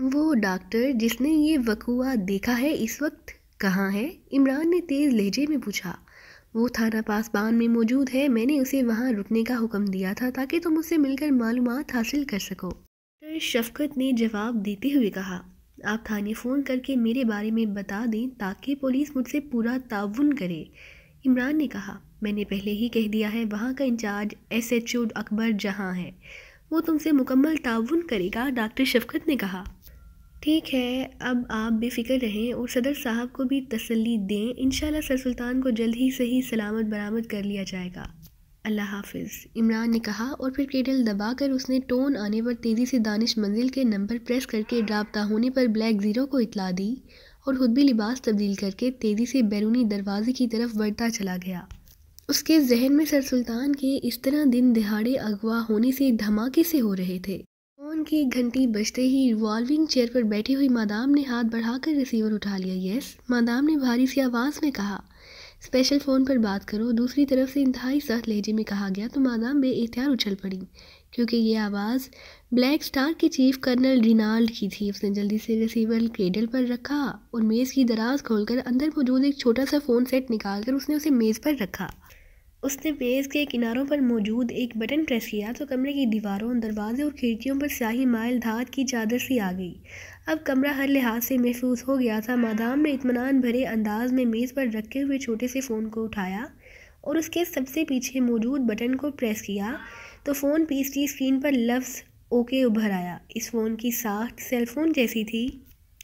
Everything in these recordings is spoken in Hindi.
वो डॉक्टर जिसने ये वकुआ देखा है इस वक्त कहाँ है इमरान ने तेज़ लहजे में पूछा वो थाना पासबान में मौजूद है मैंने उसे वहाँ रुकने का हुक्म दिया था ताकि तुम उससे मिलकर मालूम हासिल कर सको डॉक्टर शफकत ने जवाब देते हुए कहा आप थाने फ़ोन करके मेरे बारे में बता दें ताकि पुलिस मुझसे पूरा ताउन करे इमरान ने कहा मैंने पहले ही कह दिया है वहाँ का incharge S H O Akbar जहाँ है वो तुमसे मुकम्मल ताउन करेगा डॉक्टर शफकत ने कहा ठीक है अब आप बेफिक्र रहें और सदर साहब को भी तसल्ली दें इन सर सुल्तान को जल्द ही सही सलामत बरामद कर लिया जाएगा अल्लाह हाफिज इमरान ने कहा और फिर केडल दबाकर उसने टोन आने पर तेज़ी से दानिश मंजिल के नंबर प्रेस करके रबता होने पर ब्लैक ज़ीरो को इतला दी और खुद भी लिबास तब्दील करके तेज़ी से बैरूनी दरवाजे की तरफ बढ़ता चला गया उसके जहन में सर सुल्तान के इस तरह दिन दिहाड़े अगवा होने से धमाके से हो रहे थे फ़ोन की घंटी बजते ही रिवॉल्विंग चेयर पर बैठी हुई मादाम ने हाथ बढ़ाकर रिसीवर उठा लिया यस मादाम ने भारी सी आवाज़ में कहा स्पेशल फ़ोन पर बात करो दूसरी तरफ से इंतहाई सख्त लहजे में कहा गया तो मादाम एहतियार उछल पड़ी क्योंकि ये आवाज़ ब्लैक स्टार के चीफ कर्नल रिनाल्ड की थी उसने जल्दी से रिसीवर क्रेडल पर रखा और मेज़ की दराज खोलकर अंदर मौजूद एक छोटा सा फ़ोन सेट निकालकर उसने उसे मेज़ पर रखा उसने पेज के किनारों पर मौजूद एक बटन प्रेस किया तो कमरे की दीवारों दरवाजे और खिड़कियों पर स्याही माइल धात की चादर सी आ गई अब कमरा हर लिहाज से महफूज हो गया था मादाम ने इतमान भरे अंदाज में मेज़ पर रखे हुए छोटे से फ़ोन को उठाया और उसके सबसे पीछे मौजूद बटन को प्रेस किया तो फ़ोन पीस की स्क्रीन पर लफ्ज़ ओके उभर आया इस फ़ोन की साख्त सेलफोन जैसी थी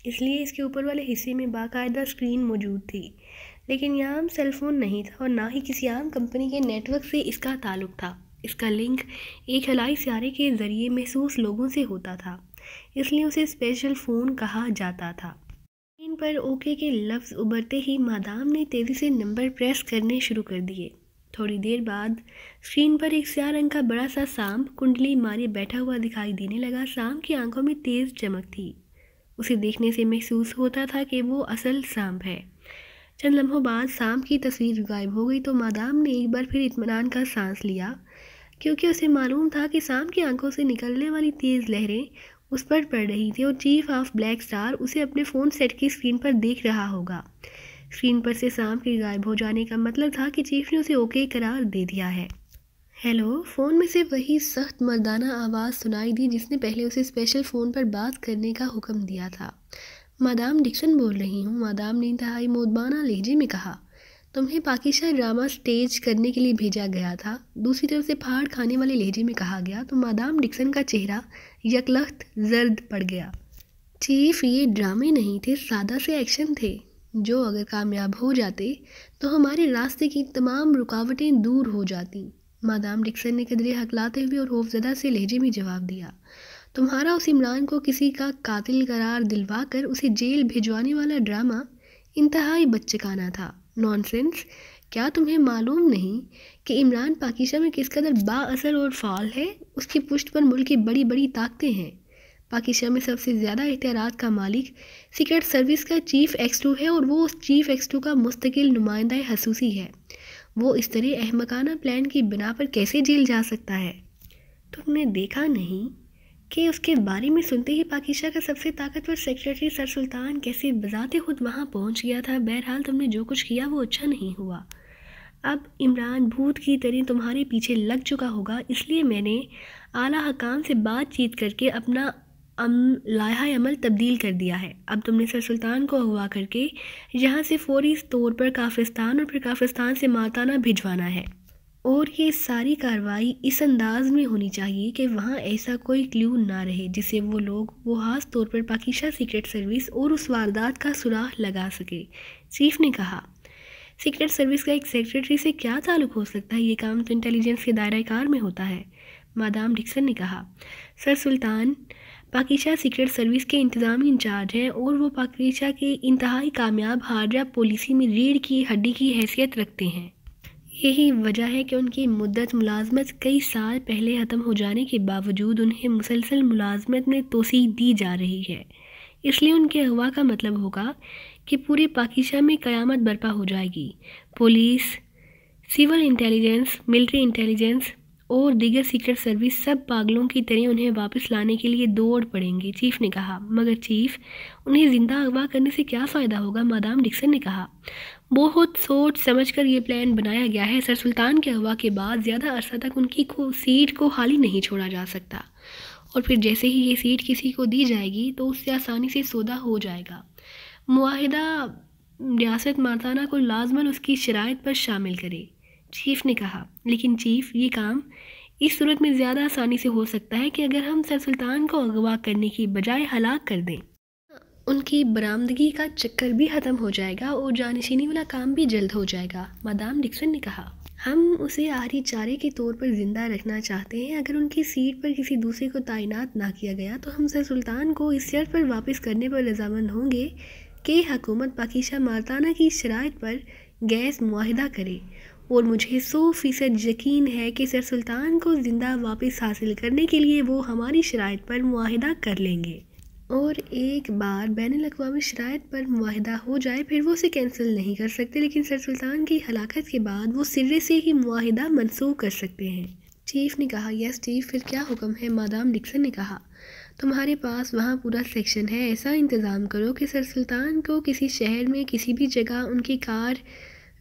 इसलिए इसके ऊपर वाले हिस्से में बाकायदा स्क्रीन मौजूद थी लेकिन यह आम फोन नहीं था और ना ही किसी आम कंपनी के नेटवर्क से इसका ताल्लुक था इसका लिंक एक हलाई सियारे के ज़रिए महसूस लोगों से होता था इसलिए उसे स्पेशल फ़ोन कहा जाता था स्क्रीन पर ओके के लफ्ज़ उबरते ही मादाम ने तेज़ी से नंबर प्रेस करने शुरू कर दिए थोड़ी देर बाद स्क्रीन पर एक सिया रंग का बड़ा सा सांप कुंडली मारे बैठा हुआ दिखाई देने लगा सांप की आंखों में तेज़ चमक थी उसे देखने से महसूस होता था कि वो असल सांप है चंद लम्हों बाद शाम की तस्वीर गायब हो गई तो मादाम ने एक बार फिर इतमान का सांस लिया क्योंकि उसे मालूम था कि शाम की आंखों से निकलने वाली तेज़ लहरें उस पर पड़ रही थी और चीफ ऑफ ब्लैक स्टार उसे अपने फ़ोन सेट की स्क्रीन पर देख रहा होगा स्क्रीन पर से शाम के गायब हो जाने का मतलब था कि चीफ ने उसे ओके करार दे दिया है हेलो फ़ोन में से वही सख्त मर्दाना आवाज़ सुनाई दी जिसने पहले उसे स्पेशल फ़ोन पर बात करने का हुक्म दिया था मादाम डिक्सन बोल रही हूँ मादाम ने इंतहाई मोदबाना लहजे में कहा तुम्हें पाकिस्तान ड्रामा स्टेज करने के लिए भेजा गया था दूसरी तरफ से पहाड़ खाने वाले लहजे में कहा गया तो मादाम डिक्सन का चेहरा यकलख्त जर्द पड़ गया चीफ ये ड्रामे नहीं थे सादा से एक्शन थे जो अगर कामयाब हो जाते तो हमारे रास्ते की तमाम रुकावटें दूर हो जाती मादाम डिक्सन ने कदरे हकलाते हुए और खौफजदा से लहजे में जवाब दिया तुम्हारा उस इमरान को किसी का कातिल करार दिलवा कर उसे जेल भिजवाने वाला ड्रामा इंतहाई बच्चकाना था नॉनसेंस क्या तुम्हें मालूम नहीं कि इमरान पाकिस्तान में किस कदर बाअसर और फाल है उसकी पुष्ट पर मुल्क की बड़ी बड़ी ताकतें हैं पाकिस्तान में सबसे ज़्यादा इख्तियारत का मालिक सीक्रेट सर्विस का चीफ एक्स टू है और वो उस चीफ एक्स टू का मुस्तकिल नुमाइंदा हसूसी है वो इस तरह अहमकाना प्लान की बिना पर कैसे जेल जा सकता है तुमने देखा नहीं कि उसके बारे में सुनते ही पाकिस्तान का सबसे ताकतवर सेक्रेटरी सर सुल्तान कैसे बजाते खुद वहाँ पहुँच गया था बहरहाल तुमने जो कुछ किया वो अच्छा नहीं हुआ अब इमरान भूत की तरह तुम्हारे पीछे लग चुका होगा इसलिए मैंने आला हकाम से बातचीत करके अपना अम लाहा अमल तब्दील कर दिया है अब तुमने सर सुल्तान को अगवा करके यहाँ से फौरी तौर पर काफिस्तान और फिर काफिस्तान से माताना भिजवाना है और ये सारी कार्रवाई इस अंदाज में होनी चाहिए कि वहाँ ऐसा कोई क्ल्यू ना रहे जिसे वो लोग वो खास तौर पर पाकिशा सीक्रेट सर्विस और उस वारदात का सुराह लगा सके चीफ ने कहा सीक्रेट सर्विस का एक सेक्रेटरी से क्या ताल्लुक हो सकता है ये काम तो इंटेलिजेंस के दायरा कार में होता है मादाम डिक्सन ने कहा सर सुल्तान पाकिशा सीक्रेट सर्विस के इंतजामी इंचार्ज हैं और वो पाकिशा के इंतहाई कामयाब हार्डरा पॉलिसी में रीढ़ की हड्डी की हैसियत रखते हैं यही वजह है कि उनकी मुद्दत मुलाजमत कई साल पहले ख़त्म हो जाने के बावजूद उन्हें मुसलसल मुलाजमत में तोसी दी जा रही है इसलिए उनके अगवा का मतलब होगा कि पूरे पाकिस्तान में क़यामत बर्पा हो जाएगी police civil intelligence military intelligence और दीगर सीक्रेट सर्विस सब पागलों की तरह उन्हें वापस लाने के लिए दौड़ पड़ेंगे चीफ ने कहा मगर चीफ उन्हें ज़िंदा अगवा करने से क्या फ़ायदा होगा मादाम डिक्सन ने कहा बहुत सोच समझ कर ये प्लान बनाया गया है सर सुल्तान के अगवा के बाद ज़्यादा अरसा तक उनकी को सीट को खाली नहीं छोड़ा जा सकता और फिर जैसे ही ये सीट किसी को दी जाएगी तो उससे आसानी से सौदा हो जाएगा माहिदा रियासत मारताना को लाजमन उसकी शराइ पर शामिल करे चीफ ने कहा लेकिन चीफ ये काम इस सूरत में ज़्यादा आसानी से हो सकता है कि अगर हम सर सुल्तान को अगवा करने की बजाय हलाक कर दें उनकी बरामदगी का चक्कर भी ख़त्म हो जाएगा और जानशीनी वाला काम भी जल्द हो जाएगा मदाम डिक्सन ने कहा हम उसे आहरी चारे के तौर पर ज़िंदा रखना चाहते हैं अगर उनकी सीट पर किसी दूसरे को तैनात ना किया गया तो हम सर सुल्तान को इस शर्त पर वापस करने पर रजामंद होंगे कि हकूमत पाकिशा मारताना की शराइ पर गैस माहिदा करे और मुझे सौ फीसद यकीन है कि सर सुल्तान को ज़िंदा वापस हासिल करने के लिए वो हमारी शराइ पर माहिदा कर लेंगे और एक बार बैन अवी शराइ पर माहिदा हो जाए फिर वो उसे कैंसिल नहीं कर सकते लेकिन सर सुल्तान की हलाकत के बाद वो सिरे से ही माहिदा मनसूख कर सकते हैं चीफ़ ने कहा यस चीफ फिर क्या हुक्म है मादाम डिक्सन ने कहा तुम्हारे पास वहाँ पूरा सेक्शन है ऐसा इंतज़ाम करो कि सर सुल्तान को किसी शहर में किसी भी जगह उनकी कार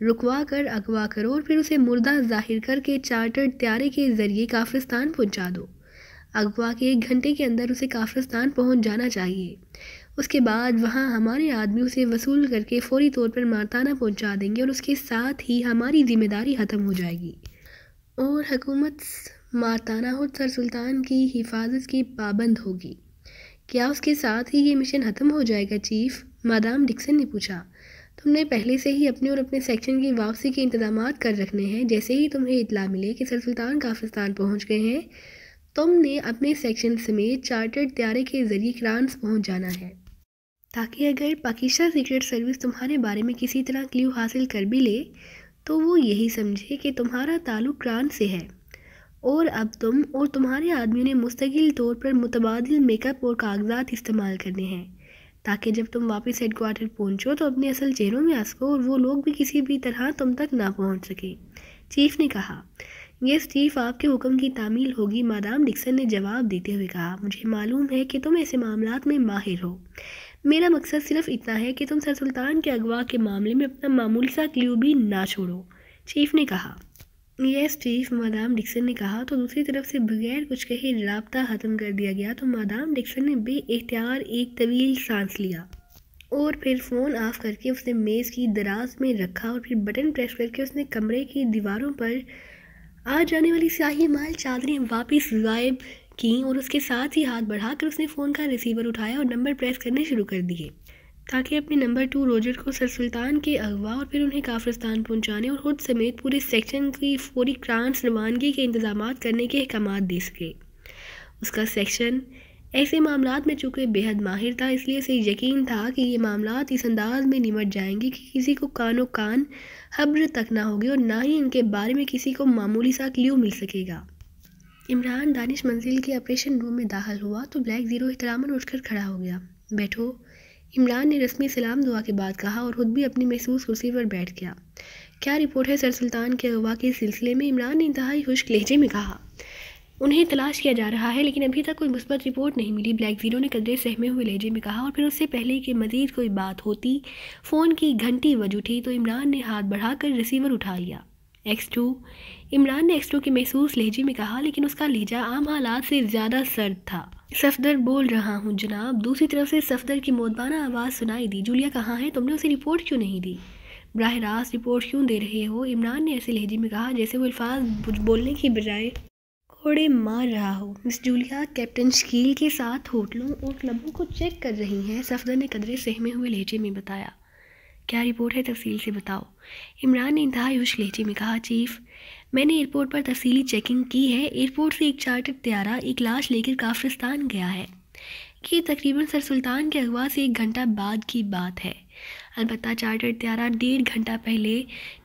रुकवा कर अगवा करो और फिर उसे मुर्दा जाहिर करके चार्टर्ड त्यारे के ज़रिए काफिस्तान पहुंचा दो अगवा के एक घंटे के अंदर उसे काफिस्तान पहुंच जाना चाहिए उसके बाद वहाँ हमारे आदमी उसे वसूल करके फौरी तौर पर मारताना पहुंचा देंगे और उसके साथ ही हमारी ज़िम्मेदारी ख़त्म हो जाएगी और हकूमत मारताना और सर सुल्तान की हिफाजत की पाबंद होगी क्या उसके साथ ही ये मिशन ख़त्म हो जाएगा चीफ मादाम डिक्सन ने पूछा तुमने पहले से ही अपने और अपने सेक्शन की वापसी के इंतजाम कर रखने हैं जैसे ही तुम्हें इतला मिले कि सर सुल्तान काफिस्तान पहुँच गए हैं तुमने अपने सेक्शन समेत चार्टर्ड त्यारे के ज़रिए क्रांस पहुँच जाना है ताकि अगर पाकिस्तान सीक्रेट सर्विस तुम्हारे बारे में किसी तरह क्ल्यू हासिल कर भी ले तो वो यही समझे कि तुम्हारा ताल्लुक क्रांस से है और अब तुम और तुम्हारे आदमियों ने मुस्तकिल तौर पर मुतबाद मेकअप और कागजात इस्तेमाल करने हैं ताकि जब तुम वापस हेड क्वार्टर पहुँचो तो अपने असल चेहरों में आ सको और वो लोग भी किसी भी तरह तुम तक ना पहुँच सकें चीफ ने कहा यस चीफ आपके हुक्म की तामील होगी मादाम डिक्सन ने जवाब देते हुए कहा मुझे मालूम है कि तुम ऐसे मामला में माहिर हो मेरा मकसद सिर्फ इतना है कि तुम सर सुल्तान के अगवा के मामले में अपना मामूल सा क्ल्यू भी ना छोड़ो चीफ ने कहा ये स्टीफ मादाम डिक्सन ने कहा तो दूसरी तरफ से बगैर कुछ कहे रबता ख़त्म कर दिया गया तो मादाम डिक्सन ने बेख्तियार एक तवील सांस लिया और फिर फ़ोन ऑफ करके उसने मेज़ की दराज में रखा और फिर बटन प्रेस करके उसने कमरे की दीवारों पर आ जाने वाली स्याही माल चादरें वापस गायब की और उसके साथ ही हाथ बढ़ाकर उसने फ़ोन का रिसीवर उठाया और नंबर प्रेस करने शुरू कर दिए ताकि अपने नंबर टू रोजर को सर सुल्तान के अगवा और फिर उन्हें काफरस्तान पहुंचाने और खुद समेत पूरे सेक्शन की फौरी क्रांस रवानगी के इंतजाम करने के अहकाम दे सके उसका सेक्शन ऐसे मामला में चूँकि बेहद माहिर था इसलिए उसे यकीन था कि ये मामला इस अंदाज में निमट जाएंगे कि किसी को कानो कान हब्र तक ना होगी और ना ही इनके बारे में किसी को मामूली सा क्ल्यू मिल सकेगा इमरान दानिश मंजिल के ऑपरेशन रूम में दाखिल हुआ तो ब्लैक ज़ीरो उठ कर खड़ा हो गया बैठो इमरान ने रस्मी सलाम दुआ के बाद कहा और ख़ुद भी अपनी महसूस कुर्सी पर बैठ गया क्या रिपोर्ट है सर सुल्तान के अगवा के सिलसिले में इमरान ने इंतहाई खुश्क लहजे में कहा उन्हें तलाश किया जा रहा है लेकिन अभी तक कोई मुस्बत रिपोर्ट नहीं मिली ब्लैक ज़ीरो ने कदरे सहमे हुए लहजे में कहा और फिर उससे पहले कि मज़ीद कोई बात होती फ़ोन की घंटी वज उठी तो इमरान ने हाथ बढ़ाकर रिसीवर उठा लिया एक्स टू इमरान ने एक्स टू के महसूस लहजे में कहा लेकिन उसका लहजा आम हालात से ज़्यादा सर्द था सफदर बोल रहा हूँ जनाब दूसरी तरफ से सफदर की मोदबाना आवाज़ सुनाई दी जूलिया कहाँ है तुमने उसे रिपोर्ट क्यों नहीं दी बरह रास्त रिपोर्ट क्यों दे रहे हो इमरान ने ऐसे लहजे में कहा जैसे वो अल्फाज बोलने की बजाय कोड़े मार रहा हो मिस जूलिया कैप्टन शकील के साथ होटलों और क्लबों को चेक कर रही हैं सफदर ने कदरे सहमे हुए लहजे में बताया क्या रिपोर्ट है तफसील से बताओ इमरान ने इंतहा उश लहजे में कहा चीफ मैंने एयरपोर्ट पर तफसीली चेकिंग की है एयरपोर्ट से एक चार्टर त्यारा एक लाश लेकर काफ्रिस्तान गया है ये तकरीबन सर सुल्तान के अगवा से एक घंटा बाद की बात है अलबत् चार्टर त्यारा डेढ़ घंटा पहले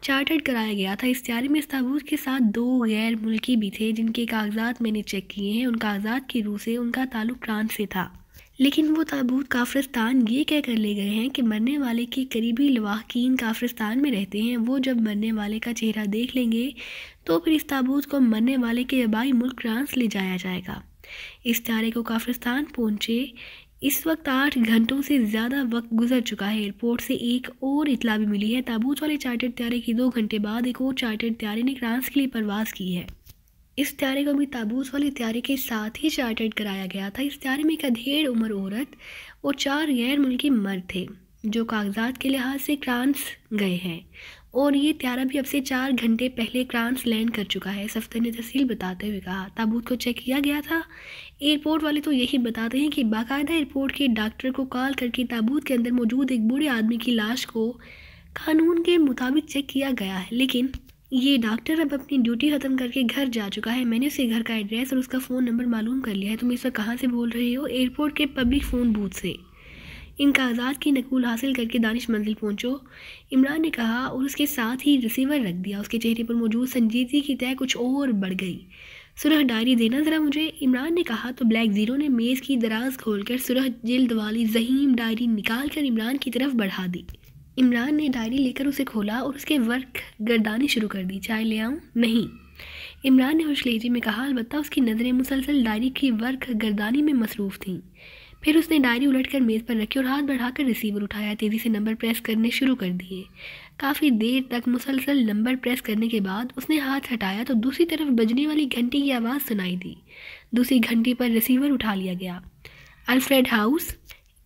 चार्टर्ड कराया गया था इस त्यारे में इस ताबूत के साथ दो गैर मुल्की भी थे जिनके कागजात मैंने चेक किए हैं उन कागजात की रूह से उनका ताल्लुक फ्रांस से था लेकिन वो ताबूत काफ्रिस्तान ये कह कर ले गए हैं कि मरने वाले के करीबी लवाकिन काफ्रिस्तान में रहते हैं वो जब मरने वाले का चेहरा देख लेंगे तो फिर इस ताबूत को मरने वाले के आबाई मुल्क फ्रांस ले जाया जाएगा इस तारे को काफ्रिस्तान पहुंचे इस वक्त आठ घंटों से ज़्यादा वक्त गुजर चुका है एयरपोर्ट से एक और इतला भी मिली है ताबूत वाले चार्टर्ड त्यारे की दो घंटे बाद एक और चार्टर्ड त्यारे ने फ्रांस के लिए परवाज़ की है इस त्यारे को भी ताबूत वाले त्यारे के साथ ही चार्टर्ड कराया गया था इस त्यारे में एक अधेड़ उम्र औरत और चार गैर मुल्की मर्द थे जो कागजात के लिहाज से फ्रांस गए हैं और ये त्यारा भी अब से चार घंटे पहले क्रांस लैंड कर चुका है सफ्तर ने तहसील बताते हुए कहा ताबूत को चेक किया गया था एयरपोर्ट वाले तो यही बताते हैं कि बाकायदा एयरपोर्ट के डॉक्टर को कॉल करके ताबूत के अंदर मौजूद एक बूढ़े आदमी की लाश को कानून के मुताबिक चेक किया गया है लेकिन ये डॉक्टर अब अपनी ड्यूटी ख़त्म करके घर जा चुका है मैंने उसे घर का एड्रेस और उसका फ़ोन नंबर मालूम कर लिया है तुम इस वक्त कहाँ से बोल रहे हो एयरपोर्ट के पब्लिक फ़ोन बूथ से इन कागजात की नकूल हासिल करके दानिश मंजिल पहुँचो इमरान ने कहा और उसके साथ ही रिसीवर रख दिया उसके चेहरे पर मौजूद संजीदगी की तय कुछ और बढ़ गई सुरह डायरी देना ज़रा मुझे इमरान ने कहा तो ब्लैक ज़ीरो ने मेज़ की दराज खोलकर सुरह जल्द वाली जहीम डायरी निकाल कर इमरान की तरफ बढ़ा दी इमरान ने डायरी लेकर उसे खोला और उसके वर्क गर्दानी शुरू कर दी चाय ले आऊँ नहीं इमरान ने खुश में कहा अलबत्त उसकी नज़रें मुसलसल डायरी की वर्क गर्दानी में मसरूफ़ थीं फिर उसने डायरी उलटकर मेज़ पर रखी और हाथ बढ़ाकर रिसीवर उठाया तेज़ी से नंबर प्रेस करने शुरू कर दिए काफ़ी देर तक मुसलसल नंबर प्रेस करने के बाद उसने हाथ हटाया तो दूसरी तरफ बजने वाली घंटी की आवाज़ सुनाई दी दूसरी घंटी पर रिसीवर उठा लिया गया अल्फ्रेड हाउस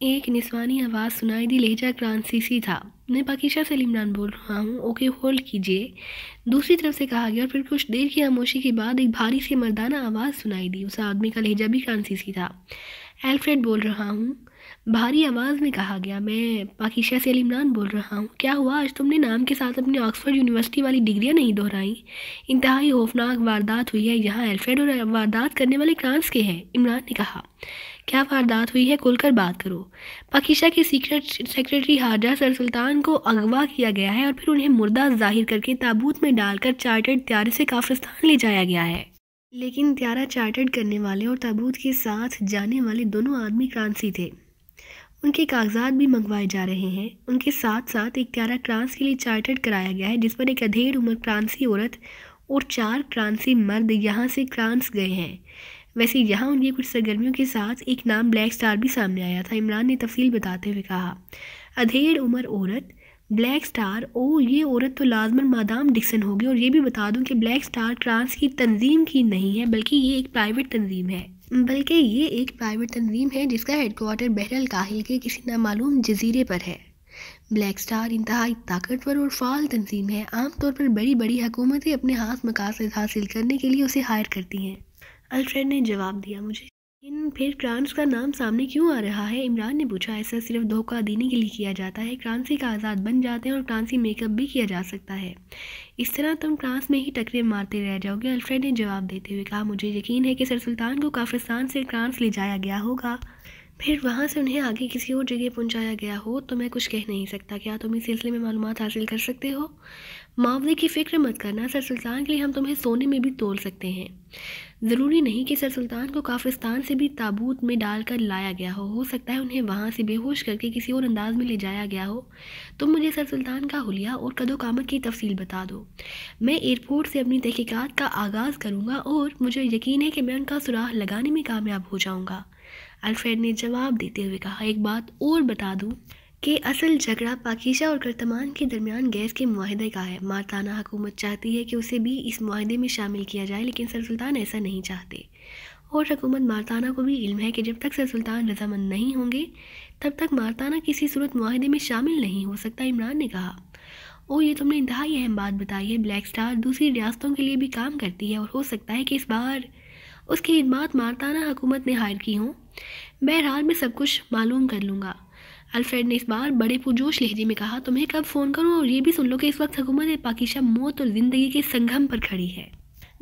एक निस्वानी आवाज़ सुनाई दी लहजा क्रांसीसी था मैं पाकिशा से इमरान बोल रहा हूँ ओके होल्ड कीजिए दूसरी तरफ से कहा गया और फिर कुछ देर की खामोशी के बाद एक भारी सी मर्दाना आवाज़ सुनाई दी उस आदमी का लहजा भी क्रांसीसी था एल्फ्रेड बोल रहा हूँ भारी आवाज़ में कहा गया मैं पाकिशा से अलीमरान बोल रहा हूँ क्या हुआ आज तुमने नाम के साथ अपनी ऑक्सफोर्ड यूनिवर्सिटी वाली डिग्रियाँ नहीं दोहराई इंतहाई खौफनाक वारदात हुई है यहाँ एल्फ्रेड और वारदात करने वाले क्रांस के हैं इमरान ने कहा क्या वारदात हुई है खुलकर बात करो पाकिशा के सीक्रेट सेक्रेटरी हाजा सर सुल्तान को अगवा किया गया है और फिर उन्हें मुर्दा जाहिर करके ताबूत में डालकर चार्टर्ड त्यारे से काफिस्तान ले जाया गया है लेकिन त्यारा चार्टर्ड करने वाले और ताबूत के साथ जाने वाले दोनों आदमी क्रांसी थे उनके कागजात भी मंगवाए जा रहे हैं उनके साथ साथ एक त्यारा क्रांस के लिए चार्टर्ड कराया गया है जिस पर एक अधेड़ उम्र क्रांसी औरत और चार क्रांसी मर्द यहाँ से क्रांस गए हैं वैसे यहाँ उनकी कुछ सरगर्मियों के साथ एक नाम ब्लैक स्टार भी सामने आया था इमरान ने तफसील बताते हुए कहा अधेड़ उम्र औरत ब्लैक स्टार ओ ये औरत तो लाजमन मादाम डिक्सन होगी और ये भी बता दूं कि ब्लैक स्टार ट्रांस की तंजीम की नहीं है बल्कि ये एक प्राइवेट तंजीम है बल्कि ये एक प्राइवेट तंजीम है जिसका हेडकोार्टर बहरल काहिल के किसी नामालूम जजीरे पर है ब्लैक स्टार इंतहाई ताकतवर और फाल तंजीम है आमतौर पर बड़ी बड़ी हुकूमतें अपने हाथ मकासद हासिल करने के लिए उसे हायर करती हैं अल्फ्रेड ने जवाब दिया मुझे लेकिन फिर क्रांस का नाम सामने क्यों आ रहा है इमरान ने पूछा ऐसा सिर्फ धोखा देने के लिए किया जाता है क्रांसी का आज़ाद बन जाते हैं और क्रांसी मेकअप भी किया जा सकता है इस तरह तुम क्रांस में ही टकरे मारते रह जाओगे अल्फ्रेड ने जवाब देते हुए कहा मुझे यकीन है कि सर सुल्तान को काफ्रिस्तान से क्रांस ले जाया गया होगा फिर वहाँ से उन्हें आगे किसी और जगह पहुँचाया गया हो तो मैं कुछ कह नहीं सकता क्या तुम इस सिलसिले में मालूम हासिल कर सकते हो मुआवजे की फ़िक्र मत करना सर सुल्तान के लिए हम तुम्हें सोने में भी तोड़ सकते हैं ज़रूरी नहीं कि सर सुल्तान को काफिस्तान से भी ताबूत में डालकर लाया गया हो हो सकता है उन्हें वहाँ से बेहोश करके किसी और अंदाज में ले जाया गया हो तुम तो मुझे सर सुल्तान का हुलिया और कदो कामत की तफसील बता दो मैं एयरपोर्ट से अपनी तहकीक़ात का आगाज़ करूँगा और मुझे यकीन है कि मैं उनका सुराह लगाने में कामयाब हो जाऊँगा अल्फ्रेड ने जवाब देते हुए कहा एक बात और बता दूँ कि असल झगड़ा पाकिशा और करतमान के दरमियान गैस के माहदे का है मारताना हुकूमत चाहती है कि उसे भी इस माहदे में शामिल किया जाए लेकिन सर सुल्तान ऐसा नहीं चाहते और हकूमत मारताना को भी इल्म है कि जब तक सर सुल्तान रजामंद नहीं होंगे तब तक मारताना किसी सूरत माहदे में शामिल नहीं हो सकता इमरान ने कहा ओ ये तुमने इंतहाई अहम बात बताई है ब्लैक स्टार दूसरी रियासतों के लिए भी काम करती है और हो सकता है कि इस बार उसकी खदमात मारताना हुकूमत ने हायर की हों बहरहाल मैं सब कुछ मालूम कर लूँगा अल्फ्रेड ने इस बार बड़े पुरजोश लहजे में कहा तुम्हें कब फ़ोन करो और ये भी सुन लो कि इस वक्त हुकूमत पाकिशा मौत और ज़िंदगी के संगम पर खड़ी है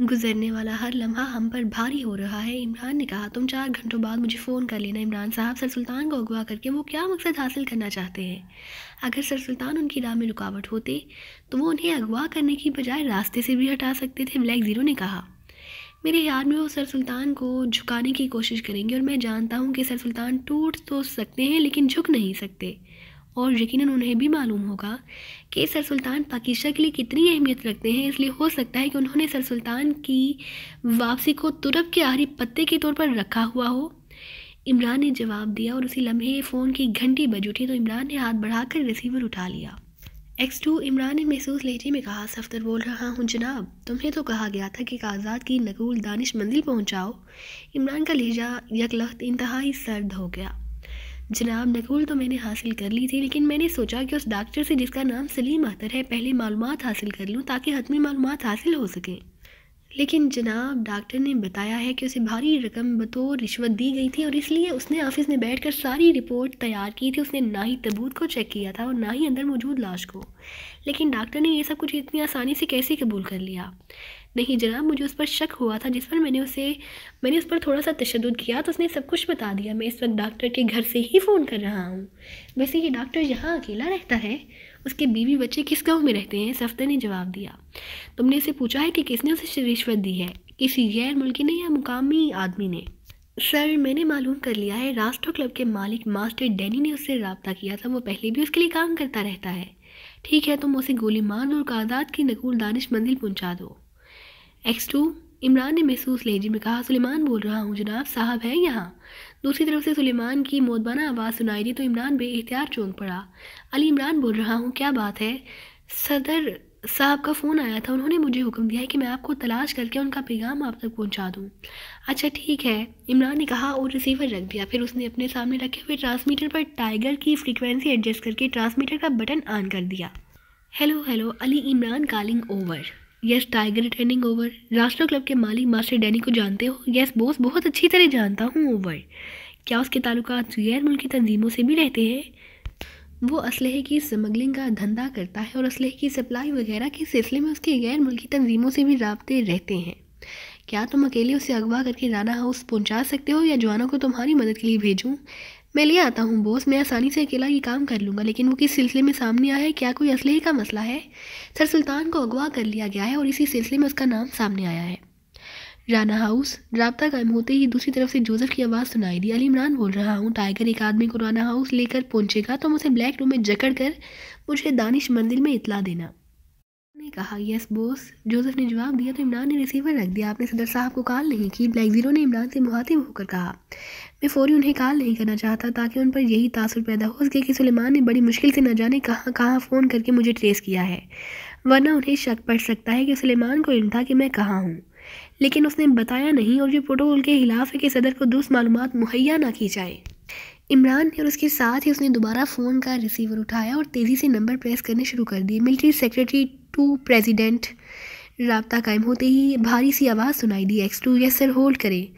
गुजरने वाला हर लम्हा हम पर भारी हो रहा है इमरान ने कहा तुम चार घंटों बाद मुझे फ़ोन कर लेना इमरान साहब सर सुल्तान को अगवा करके वो क्या मकसद हासिल करना चाहते हैं अगर सर सुल्तान उनकी राह में रुकावट होते तो वो उन्हें अगवा करने की बजाय रास्ते से भी हटा सकते थे ब्लैक ज़ीरो ने कहा मेरे यार में वो सर सुल्तान को झुकाने की कोशिश करेंगे और मैं जानता हूँ कि सर सुल्तान टूट तो सकते हैं लेकिन झुक नहीं सकते और यकीनन उन्हें भी मालूम होगा कि सर सुल्तान पाकिस्तान के लिए कितनी अहमियत रखते हैं इसलिए हो सकता है कि उन्होंने सर सुल्तान की वापसी को तुरप के आहरी पत्ते के तौर पर रखा हुआ हो इमरान ने जवाब दिया और उसी लम्हे फ़ोन की घंटी बज उठी तो इमरान ने हाथ बढ़ाकर रिसीवर उठा लिया एक्स टू इमरान ने महसूस लहजे में कहा सफ्तर बोल रहा हूँ जनाब तुम्हें तो कहा गया था कि कागजात की नकूल दानिश मंजिल पहुँचाओ इमरान का लहजा यकलख्त इंतहाई सर्द हो गया जनाब नकूल तो मैंने हासिल कर ली थी लेकिन मैंने सोचा कि उस डॉक्टर से जिसका नाम सलीम अख्तर है पहले मालूम हासिल कर लूँ ताकि हतमी मालूम हासिल हो सकें लेकिन जनाब डॉक्टर ने बताया है कि उसे भारी रकम बतौर रिश्वत दी गई थी और इसलिए उसने ऑफिस में बैठकर सारी रिपोर्ट तैयार की थी उसने ना ही तबूत को चेक किया था और ना ही अंदर मौजूद लाश को लेकिन डॉक्टर ने ये सब कुछ इतनी आसानी से कैसे कबूल कर लिया नहीं जनाब मुझे उस पर शक हुआ था जिस पर मैंने उसे मैंने उस पर थोड़ा सा तशद किया तो उसने सब कुछ बता दिया मैं इस वक्त डॉक्टर के घर से ही फ़ोन कर रहा हूँ वैसे ये डॉक्टर यहाँ अकेला रहता है उसके बीवी बच्चे किस गांव में रहते हैं सफ्ते ने जवाब दिया तुमने उसे पूछा है कि किसने उसे रिश्वत दी है किसी गैर मुल्की ने या मुकामी आदमी ने सर मैंने मालूम कर लिया है राष्ट्र क्लब के मालिक मास्टर डैनी ने उससे रबता किया था वो पहले भी उसके लिए काम करता रहता है ठीक है तुम उसे गोली मार और कागजात की नकुल दानिश मंजिल पहुँचा दो एक्स टू इमरान ने महसूस जी में कहा सुलेमान बोल रहा हूँ जनाब साहब हैं यहाँ दूसरी तरफ से सुलेमान की मौतबाना आवाज़ सुनाई दी तो इमरान बे इख्तियार चौंक पड़ा अली इमरान बोल रहा हूँ क्या बात है सदर साहब का फ़ोन आया था उन्होंने मुझे हुक्म दिया है कि मैं आपको तलाश करके उनका पैगाम आप तक पहुंचा दूं। अच्छा ठीक है इमरान ने कहा और रिसीवर रख दिया फिर उसने अपने सामने रखे हुए ट्रांसमीटर पर टाइगर की फ्रीक्वेंसी एडजस्ट करके ट्रांसमीटर का बटन ऑन कर दिया hello hello Ali Imran calling over yes Tiger returning over राष्ट्र क्लब के मालिक मास्टर डैनी को जानते हो यस बॉस बहुत अच्छी तरह जानता हूँ ओवर क्या उसके ताल्लुक गैर मुल्की तंजीमों से भी रहते हैं वो इसलहे की स्मगलिंग का धंधा करता है और इसलहे की सप्लाई वगैरह के सिलसिले में उसके गैर मुल्की तंजीमों से भी रबते रहते हैं क्या तुम अकेले उसे अगवा करके राना हाउस पहुंचा सकते हो या जवानों को तुम्हारी मदद के लिए भेजूँ मैं ले आता हूँ बॉस मैं आसानी से अकेला ये काम कर लूँगा लेकिन वो किस सिलसिले में सामने आया है क्या कोई असलहे का मसला है सर सुल्तान को अगवा कर लिया गया है और इसी सिलसिले में उसका नाम सामने आया है राना हाउस रबता कायम होते ही दूसरी तरफ से जोसेफ की आवाज़ सुनाई दी अली इमरान बोल रहा हूँ टाइगर एक आदमी को राना हाउस लेकर पहुँचेगा तो उसे ब्लैक रूम में जकड़ कर मुझे दानिश मंदिर में इतला देना ने कहा यस बोस जोसेफ ने जवाब दिया तो इमरान ने रिसीवर रख दिया आपने सदर साहब को कॉल नहीं की ब्लैक ज़ीरो ने इमरान से मुहातिब होकर कहा मैं फ़ौरी उन्हें कॉल नहीं करना चाहता ताकि उन पर यही तासर पैदा हो सके कि सुलेमान ने बड़ी मुश्किल से न जाने कहाँ कहाँ फ़ोन करके मुझे ट्रेस किया है वरना उन्हें शक पड़ सकता है कि सलेमान को इन था कि मैं कहाँ हूँ लेकिन उसने बताया नहीं और ये प्रोटोकॉल के खिलाफ है कि सदर को दुरुस्त मालूम मुहैया ना की जाए इमरान ने और उसके साथ ही उसने दोबारा फ़ोन का रिसीवर उठाया और तेज़ी से नंबर प्रेस करने शुरू कर दिए मिलिट्री सेक्रेटरी टू प्रेसिडेंट रबता कायम होते ही भारी सी आवाज़ सुनाई दी X two yes sir hold करें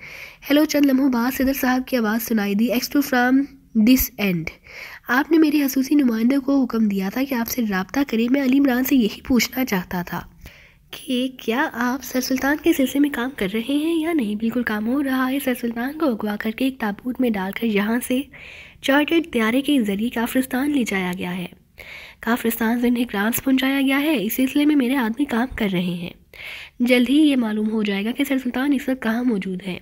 हेलो चंद लम्हों बाद सदर साहब की आवाज़ सुनाई दी X two from this end आपने मेरे खसूसी नुमाइंदे को हुक्म दिया था कि आपसे रबता करें मैं अली इमरान से यही पूछना चाहता था कि क्या आप सर सुल्तान के सिलसिले में काम कर रहे हैं या नहीं बिल्कुल काम हो रहा है सर सुल्तान को अगवा करके एक ताबूत में डालकर यहाँ से चार्टर्ड त्यारे के ज़रिए काफ्रिस्तान ले जाया गया है काफ्रिस्तान से इन्हें ग्रांस पहुंचाया गया है इस सिलसिले में मेरे आदमी काम कर रहे हैं जल्द ही ये मालूम हो जाएगा कि सर सुल्तान इस वक्त कहाँ मौजूद है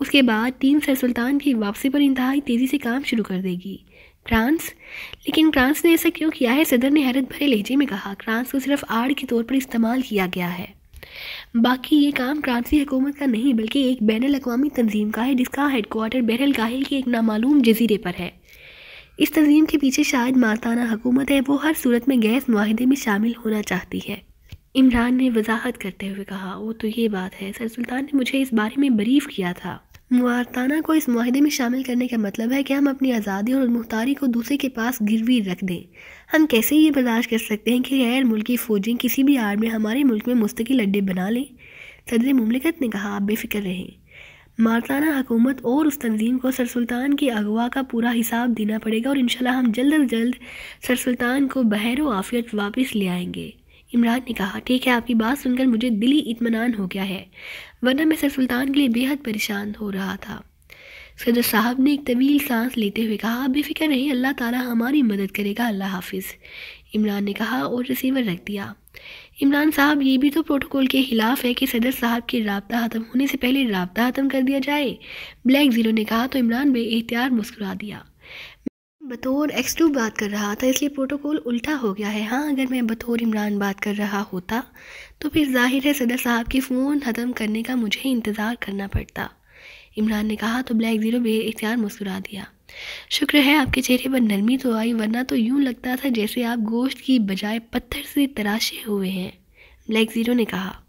उसके बाद टीम सर सुल्तान की वापसी पर इंतहाई तेज़ी से काम शुरू कर देगी क्रांस लेकिन क्रांस ने ऐसा क्यों किया है सदर ने हैरत भरे लहजे में कहा क्रांस को सिर्फ आड़ के तौर पर इस्तेमाल किया गया है बाकी ये काम फ्रांसी हुकूमत का नहीं बल्कि एक बैन अवी तंजीम का है जिसका हेडकोार्टर बहरल गाहिल के एक नामालूम जजीरे पर है इस तंजीम के पीछे शायद मालताना हुकूमत है वो हर सूरत में गैस माहदे में शामिल होना चाहती है इमरान ने वजाहत करते हुए कहा वो तो ये बात है सर सुल्तान ने मुझे इस बारे में बरीफ किया था मुआरताना को इस माहदे में शामिल करने का मतलब है कि हम अपनी आज़ादी और मुख्तारी को दूसरे के पास गिरवी रख दें हम कैसे ये बर्दाश्त कर सकते हैं कि गैर मुल्की फ़ौजें किसी भी आर्मी हमारे मुल्क में मुस्तकिल अड्डे बना लें सदर ममलिकत ने कहा आप बेफिक्र रहें मारताना हकूमत और उस तंजीम को सर सुल्तान के अगवा का पूरा हिसाब देना पड़ेगा और इंशाल्लाह हम जल्द अज जल्द सर सुल्तान को बहर वाफियत आफियत वापस ले आएंगे इमरान ने कहा ठीक है आपकी बात सुनकर मुझे दिली इतमान हो गया है वरना मैं सर सुल्तान के लिए बेहद परेशान हो रहा था सदर साहब ने एक तवील सांस लेते हुए कहा आप बेफिक्र रहें अल्लाह ताला हमारी मदद करेगा अल्लाह हाफिज़ इमरान ने कहा और रिसीवर रख दिया इमरान साहब ये भी तो प्रोटोकॉल के खिलाफ है कि सदर साहब के रबता ख़त्म होने से पहले रबता ख़त्म कर दिया जाए ब्लैक ज़ीरो ने कहा तो इमरान बे एहतियार मुस्कुरा दिया बतौर एक्स टू बात कर रहा था इसलिए प्रोटोकॉल उल्टा हो गया है हाँ अगर मैं बतौर इमरान बात कर रहा होता तो फिर जाहिर है सदर साहब के फ़ोन ख़त्म करने का मुझे इंतज़ार करना पड़ता इमरान ने कहा तो ब्लैक ज़ीरो बे एहतियार मुस्कुरा दिया शुक्र है आपके चेहरे पर नरमी तो आई वरना तो यूं लगता था जैसे आप गोश्त की बजाय पत्थर से तराशे हुए हैं ब्लैक ज़ीरो ने कहा